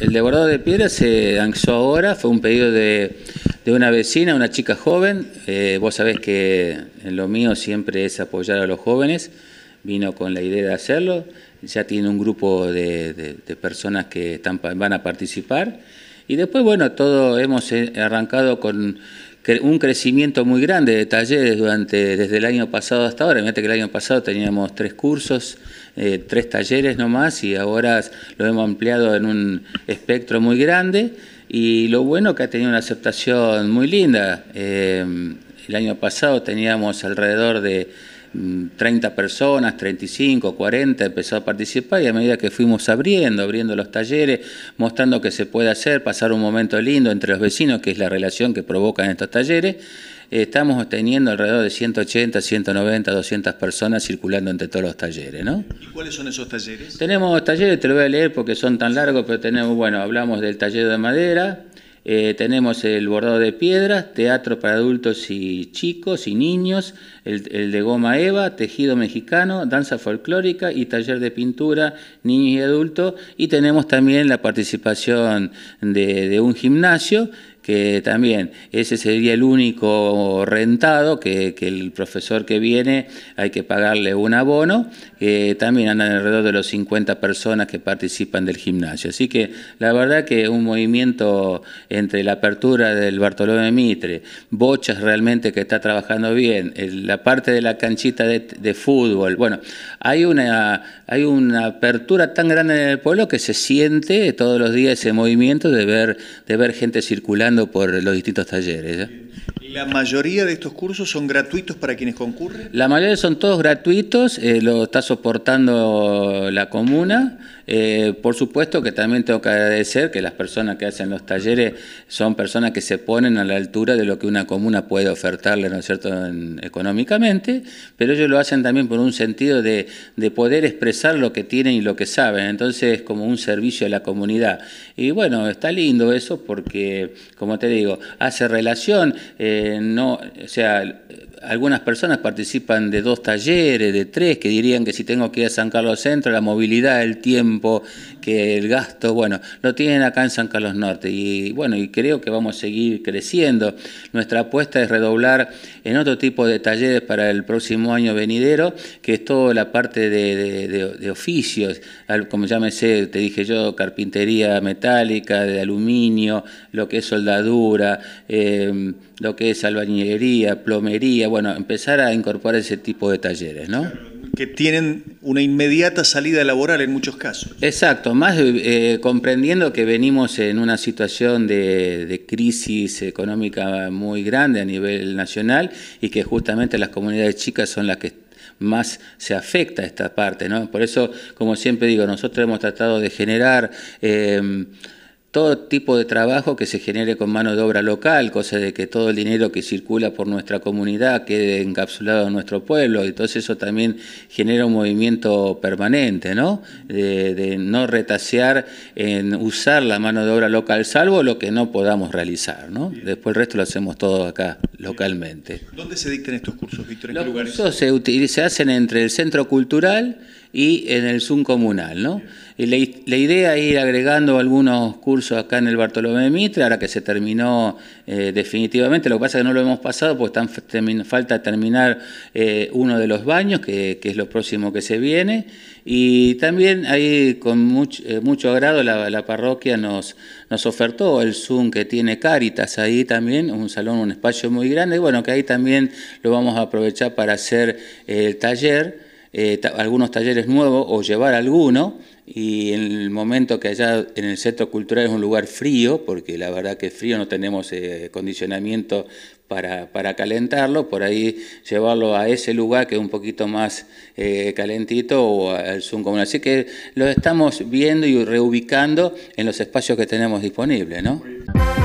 El de de piedra se lanzó ahora, fue un pedido de, una vecina, una chica joven. Eh, vos sabés que en lo mío siempre es apoyar a los jóvenes. Vino con la idea de hacerlo. Ya tiene un grupo de, personas que están, van a participar. Y después, bueno, todo hemos eh, arrancado con un crecimiento muy grande de talleres durante, desde el año pasado hasta ahora. Imagínate que el año pasado teníamos tres cursos, eh, tres talleres nomás y ahora lo hemos ampliado en un espectro muy grande y lo bueno que ha tenido una aceptación muy linda. Eh, el año pasado teníamos alrededor de 30 mm, personas, 35, 40, empezó a participar y a medida que fuimos abriendo, abriendo los talleres, mostrando que se puede hacer, pasar un momento lindo entre los vecinos, que es la relación que provocan estos talleres, estamos teniendo alrededor de 180, 190, 200 personas circulando entre todos los talleres. ¿no? ¿Y cuáles son esos talleres? Tenemos talleres, te lo voy a leer porque son tan largos, pero tenemos, bueno, hablamos del taller de madera, eh, tenemos el bordado de piedras, teatro para adultos y chicos y niños, el, de goma eva, tejido mexicano, danza folclórica y taller de pintura, niños y adultos. Y tenemos también la participación de, de un gimnasio también ese sería el único rentado que, el profesor que viene hay que pagarle un abono, eh, también andan alrededor de los 50 personas que participan del gimnasio. Así que la verdad que un movimiento entre la apertura del Bartolomé Mitre, Bochas realmente que está trabajando bien, la parte de la canchita de, de fútbol, bueno, hay una, hay una apertura tan grande en el pueblo que se siente todos los días ese movimiento de ver, de ver gente circulando por los distintos talleres. ¿La mayoría de estos cursos son gratuitos para quienes concurren? La mayoría son todos gratuitos, eh, lo está soportando la comuna. Eh, por supuesto que también tengo que agradecer que las personas que hacen los talleres son personas que se ponen a la altura de lo que una comuna puede ofertarle, ¿no es cierto?, económicamente, pero ellos lo hacen también por un sentido de, de poder expresar lo que tienen y lo que saben. Entonces es como un servicio a la comunidad. Y bueno, está lindo eso porque, como te digo, hace relación eh, no, o sea, algunas personas participan de dos talleres, de tres, que dirían que si tengo que ir a San Carlos Centro, la movilidad, el tiempo, que el gasto, bueno, lo tienen acá en San Carlos Norte. Y bueno, y creo que vamos a seguir creciendo. Nuestra apuesta es redoblar en otro tipo de talleres para el próximo año venidero, que es toda la parte de, de, de, oficios, como llámese, te dije yo, carpintería metálica, de aluminio, lo que es soldadura. Eh, lo que es albañilería, plomería, bueno, empezar a incorporar ese tipo de talleres, ¿no? Que tienen una inmediata salida laboral en muchos casos. Exacto, más eh, comprendiendo que venimos en una situación de, crisis económica muy grande a nivel nacional y que justamente las comunidades chicas son las que más se afecta esta parte, ¿no? Por eso, como siempre digo, nosotros hemos tratado de generar... Eh, todo tipo de trabajo que se genere con mano de obra local, cosa de que todo el dinero que circula por nuestra comunidad quede encapsulado en nuestro pueblo, Y entonces eso también genera un movimiento permanente, ¿no? De, no retasear en usar la mano de obra local, salvo lo que no podamos realizar, ¿no? Después el resto lo hacemos todo acá, localmente. ¿Dónde se dictan estos cursos, Víctor? ¿En qué lugares? cursos se, se hacen entre el centro cultural y en el Zoom comunal. ¿no? Y la, idea es ir agregando algunos cursos acá en el Bartolomé Mitre, ahora que se terminó eh, definitivamente, lo que pasa es que no lo hemos pasado porque están, falta terminar eh, uno de los baños, que, es lo próximo que se viene, y también ahí con eh, mucho agrado la, parroquia nos, nos ofertó el Zoom que tiene Caritas ahí también, un salón, un espacio muy grande, y bueno, que ahí también lo vamos a aprovechar para hacer el taller. Eh, algunos talleres nuevos o llevar alguno y en el momento que allá en el centro cultural es un lugar frío, porque la verdad que frío no tenemos eh, condicionamiento para, para, calentarlo, por ahí llevarlo a ese lugar que es un poquito más eh, calentito o al Zoom común. Así que lo estamos viendo y reubicando en los espacios que tenemos disponibles, ¿no?